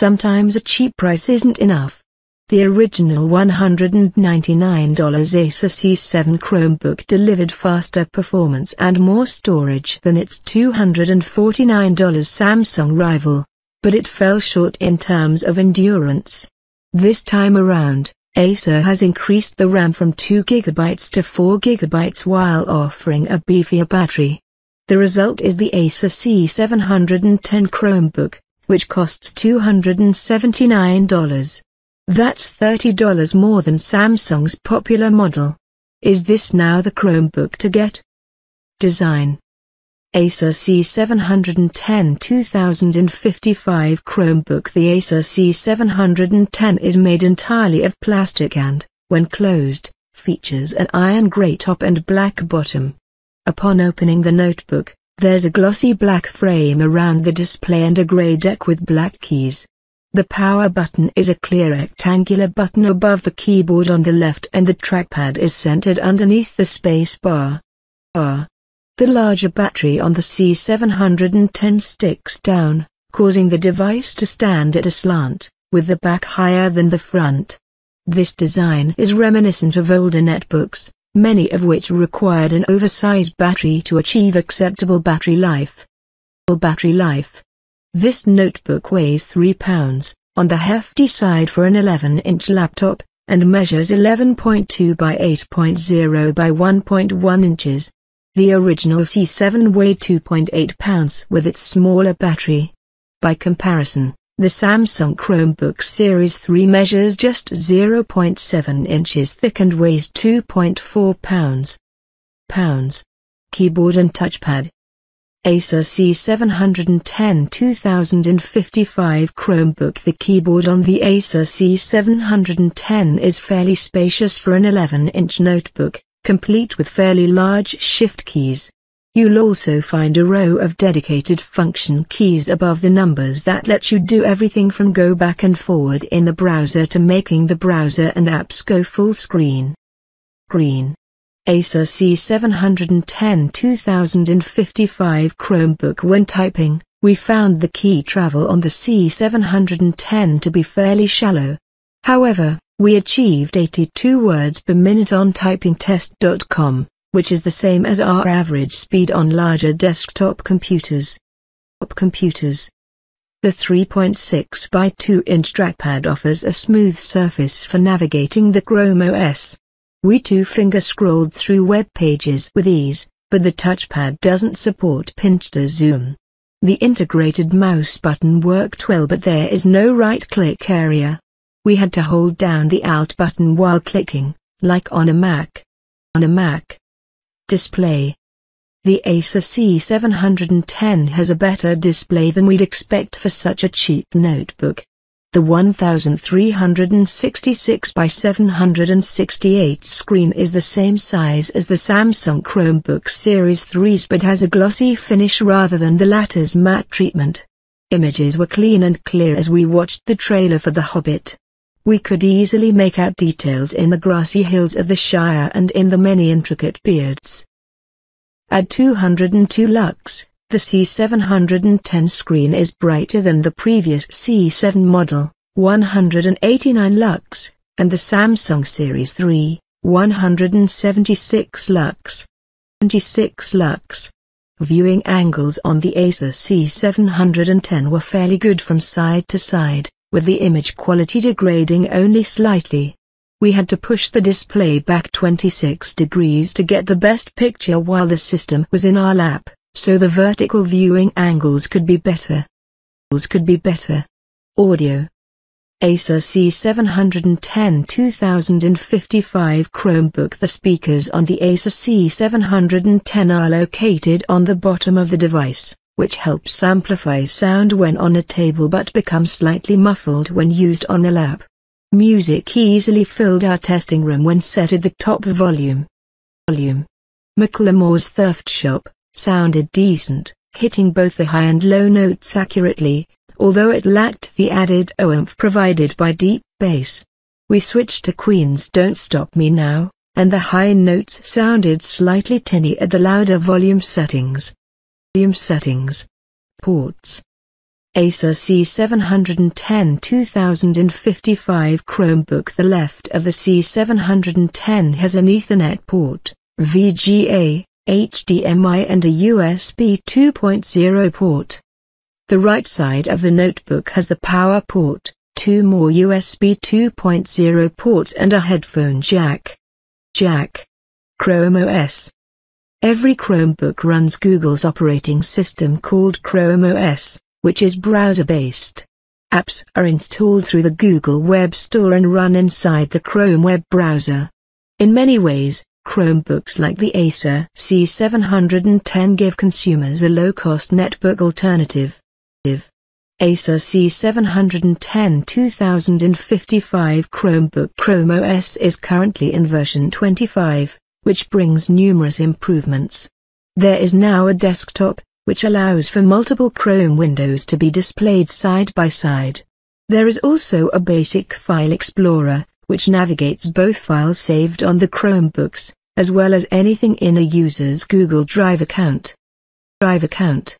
Sometimes a cheap price isn't enough. The original $199 Acer C7 Chromebook delivered faster performance and more storage than its $249 Samsung rival, but it fell short in terms of endurance. This time around, Acer has increased the RAM from 2GB to 4GB while offering a beefier battery. The result is the Acer C710 Chromebook, which costs $279. That's $30 more than Samsung's popular model. Is this now the Chromebook to get? Design Acer C710 2055 Chromebook The Acer C710 is made entirely of plastic and, when closed, features an iron grey top and black bottom. Upon opening the notebook, there's a glossy black frame around the display and a grey deck with black keys. The power button is a clear rectangular button above the keyboard on the left and the trackpad is centered underneath the space bar. The larger battery on the C710 sticks down, causing the device to stand at a slant, with the back higher than the front. This design is reminiscent of older netbooks, many of which required an oversized battery to achieve acceptable battery life. Battery life. This notebook weighs 3 pounds, on the hefty side for an 11-inch laptop, and measures 11.2 by 8.0 by 1.1 inches. The original C7 weighed 2.8 pounds with its smaller battery. By comparison, the Samsung Chromebook Series 3 measures just 0.7 inches thick and weighs 2.4 pounds. Pounds. Keyboard and touchpad. Acer C710 2055 Chromebook The keyboard on the Acer C710 is fairly spacious for an 11-inch notebook, complete with fairly large shift keys. You'll also find a row of dedicated function keys above the numbers that let you do everything from go back and forward in the browser to making the browser and apps go full screen. Green. Acer C710 2055 Chromebook When typing, we found the key travel on the C710 to be fairly shallow. However, we achieved 82 words per minute on typingtest.com which is the same as our average speed on larger desktop computers. computers. The 3.6 by 2 inch trackpad offers a smooth surface for navigating the Chrome OS. We two-finger scrolled through web pages with ease, but the touchpad doesn't support pinch to zoom. The integrated mouse button worked well but there is no right-click area. We had to hold down the Alt button while clicking, like on a Mac. On a Mac. Display The Acer C710 has a better display than we'd expect for such a cheap notebook. The 1366 by 768 screen is the same size as the Samsung Chromebook Series 3s but has a glossy finish rather than the latter's matte treatment. Images were clean and clear as we watched the trailer for The Hobbit. We could easily make out details in the grassy hills of the Shire and in the many intricate beards. At 202 lux, the C710 screen is brighter than the previous C7 model, 189 lux, and the Samsung Series 3, 176 lux. 26 lux. Viewing angles on the Acer C710 were fairly good from side to side, with the image quality degrading only slightly. We had to push the display back 26 degrees to get the best picture while the system was in our lap, so the vertical viewing angles could be better. Could be better. Audio. Acer C710 2055 Chromebook The speakers on the Acer C710 are located on the bottom of the device which helps amplify sound when on a table but becomes slightly muffled when used on a lap. Music easily filled our testing room when set at the top volume. Volume. McLemore's Thrift Shop, sounded decent, hitting both the high and low notes accurately, although it lacked the added oomph provided by deep bass. We switched to Queen's Don't Stop Me Now, and the high notes sounded slightly tinny at the louder volume settings. Volume settings. Ports. Acer C710 2055 Chromebook The left of the C710 has an Ethernet port, VGA, HDMI and a USB 2.0 port. The right side of the notebook has the power port, two more USB 2.0 ports and a headphone jack. Jack. Chrome OS. Every Chromebook runs Google's operating system called Chrome OS, which is browser-based. Apps are installed through the Google Web Store and run inside the Chrome web browser. In many ways, Chromebooks like the Acer C710 give consumers a low-cost netbook alternative. Acer C710 2055 Chromebook Chrome OS is currently in version 25 which brings numerous improvements. There is now a desktop, which allows for multiple Chrome windows to be displayed side by side. There is also a basic file explorer, which navigates both files saved on the Chromebooks, as well as anything in a user's Google Drive account. Drive account.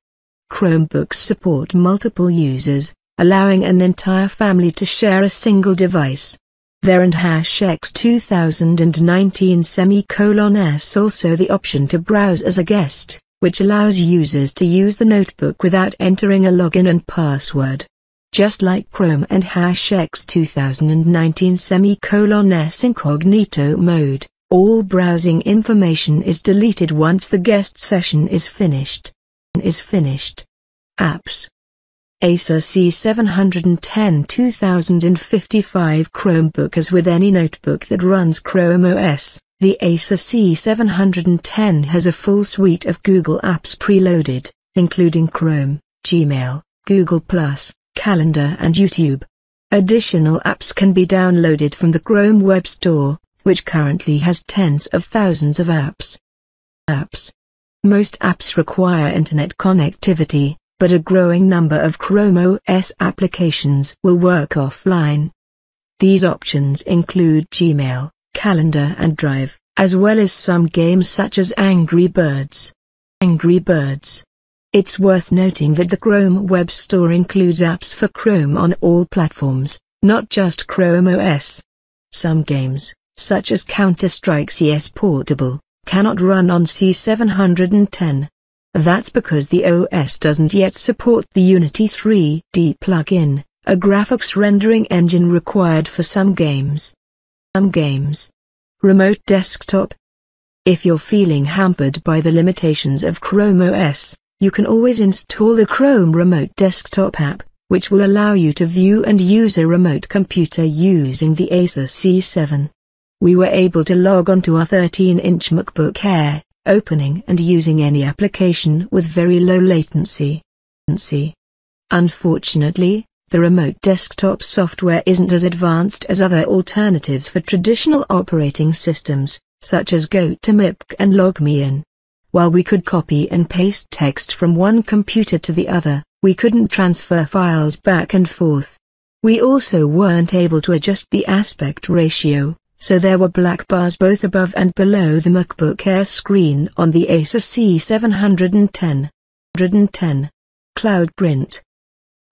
Chromebooks support multiple users, allowing an entire family to share a single device. There and hash X 2019 semicolon S also the option to browse as a guest, which allows users to use the notebook without entering a login and password. Just like Chrome and hash X 2019 semicolon S incognito mode, all browsing information is deleted once the guest session is finished. Is finished. Apps Acer C710 2055 Chromebook as with any notebook that runs Chrome OS, the Acer C710 has a full suite of Google apps preloaded, including Chrome, Gmail, Google+, Calendar and YouTube. Additional apps can be downloaded from the Chrome Web Store, which currently has tens of thousands of apps. Apps Most apps require internet connectivity, but a growing number of Chrome OS applications will work offline. These options include Gmail, Calendar and Drive, as well as some games such as Angry Birds. Angry Birds. It's worth noting that the Chrome Web Store includes apps for Chrome on all platforms, not just Chrome OS. Some games, such as Counter-Strike CS Portable, cannot run on C710, that's because the OS doesn't yet support the Unity 3D plugin, a graphics rendering engine required for some games. Some games. Remote desktop. If you're feeling hampered by the limitations of Chrome OS, you can always install the Chrome Remote Desktop app, which will allow you to view and use a remote computer using the Acer C7. We were able to log onto our 13-inch MacBook Air opening and using any application with very low latency. Unfortunately, the remote desktop software isn't as advanced as other alternatives for traditional operating systems, such as GoToMipc and LogMeIn. While we could copy and paste text from one computer to the other, we couldn't transfer files back and forth. We also weren't able to adjust the aspect ratio, so there were black bars both above and below the MacBook Air screen on the Acer C710. 110. Cloud print.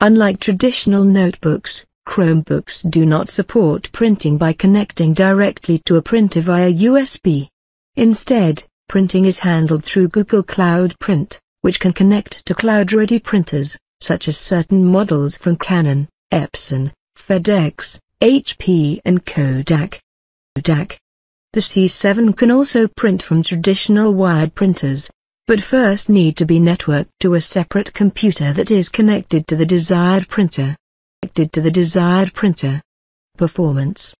Unlike traditional notebooks, Chromebooks do not support printing by connecting directly to a printer via USB. Instead, printing is handled through Google Cloud Print, which can connect to cloud-ready printers, such as certain models from Canon, Epson, FedEx, HP and Kodak. DAC. The C7 can also print from traditional wired printers, but first need to be networked to a separate computer that is connected to the desired printer. Connected to the desired printer. Performance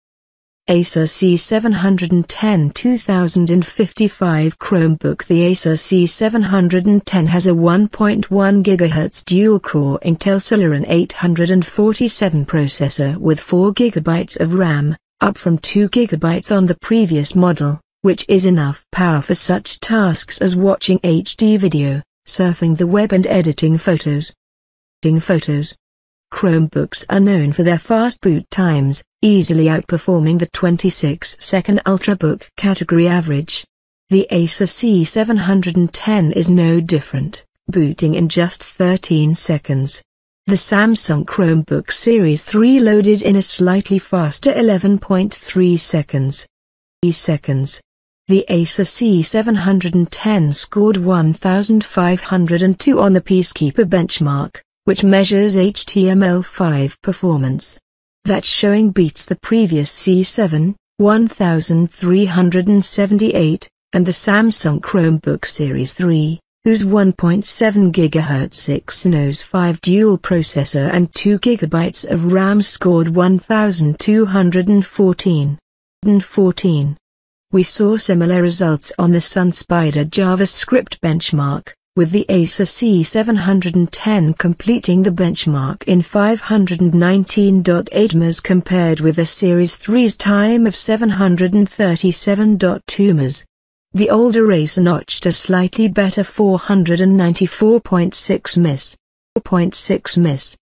Acer C710 2055 Chromebook The Acer C710 has a 1.1 GHz dual-core Intel Celeron 847 processor with 4 GB of RAM, up from 2 GB on the previous model, which is enough power for such tasks as watching HD video, surfing the web and editing photos. Editing photos. Chromebooks are known for their fast boot times, easily outperforming the 26-second Ultrabook category average. The Acer C710 is no different, booting in just 13 seconds. The Samsung Chromebook Series 3 loaded in a slightly faster 11.3 seconds. seconds. The Acer C710 scored 1,502 on the Peacekeeper benchmark, which measures HTML5 performance. That showing beats the previous C7, 1,378, and the Samsung Chromebook Series 3, whose 1.7 GHz Exynos 5 dual processor and 2 GB of RAM scored 1,214. 14. We saw similar results on the SunSpider JavaScript benchmark, with the Acer C710 completing the benchmark in 519.8 ms compared with the Series 3's time of 737.2 ms. The older race notched a slightly better 494.6 miss. 4.6 miss.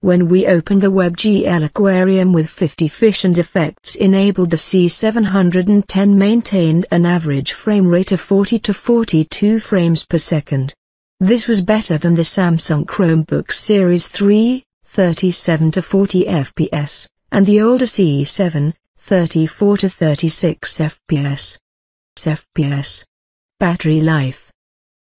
When we opened the WebGL aquarium with 50 fish and effects enabled the C710 maintained an average frame rate of 40 to 42 frames per second. This was better than the Samsung Chromebook Series 3, 37 to 40 FPS, and the older C7, 34 to 36 FPS. FPS. Battery life.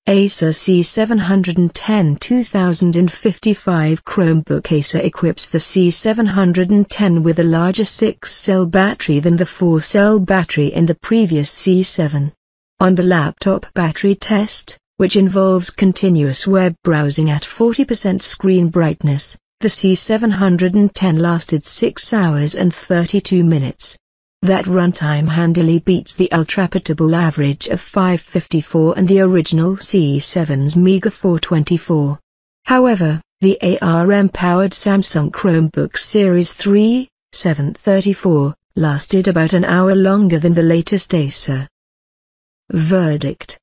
Acer C710 2055 Chromebook Acer equips the C710 with a larger 6-cell battery than the 4-cell battery in the previous C7. On the laptop battery test, which involves continuous web browsing at 40% screen brightness, the C710 lasted 6 hours and 32 minutes. That runtime handily beats the ultrapetable average of 554 and the original C7's Mega 424. However, the ARM-powered Samsung Chromebook Series 3, 734, lasted about an hour longer than the latest Acer. Verdict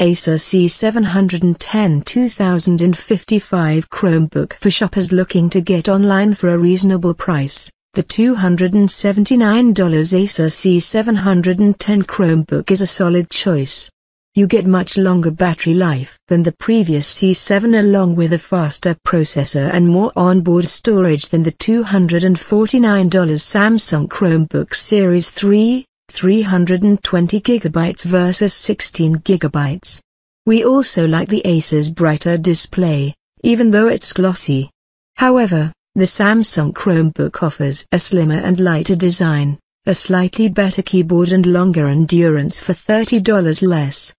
Acer C710 2055 Chromebook for shoppers looking to get online for a reasonable price. The $279 Acer C710 Chromebook is a solid choice. You get much longer battery life than the previous C7 along with a faster processor and more onboard storage than the $249 Samsung Chromebook Series 3, 320GB versus 16GB. We also like the Acer's brighter display, even though it's glossy. However, the Samsung Chromebook offers a slimmer and lighter design, a slightly better keyboard and longer endurance for $30 less.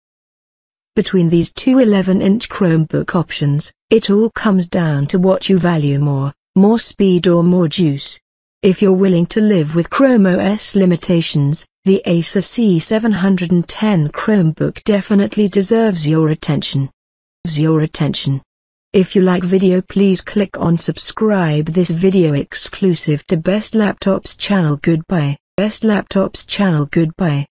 Between these two 11-inch Chromebook options, it all comes down to what you value more, more speed or more juice. If you're willing to live with Chrome OS limitations, the Acer C710 Chromebook definitely deserves your attention. Your attention. If you like video please click on subscribe this video exclusive to Best Laptops channel goodbye. Best Laptops channel goodbye.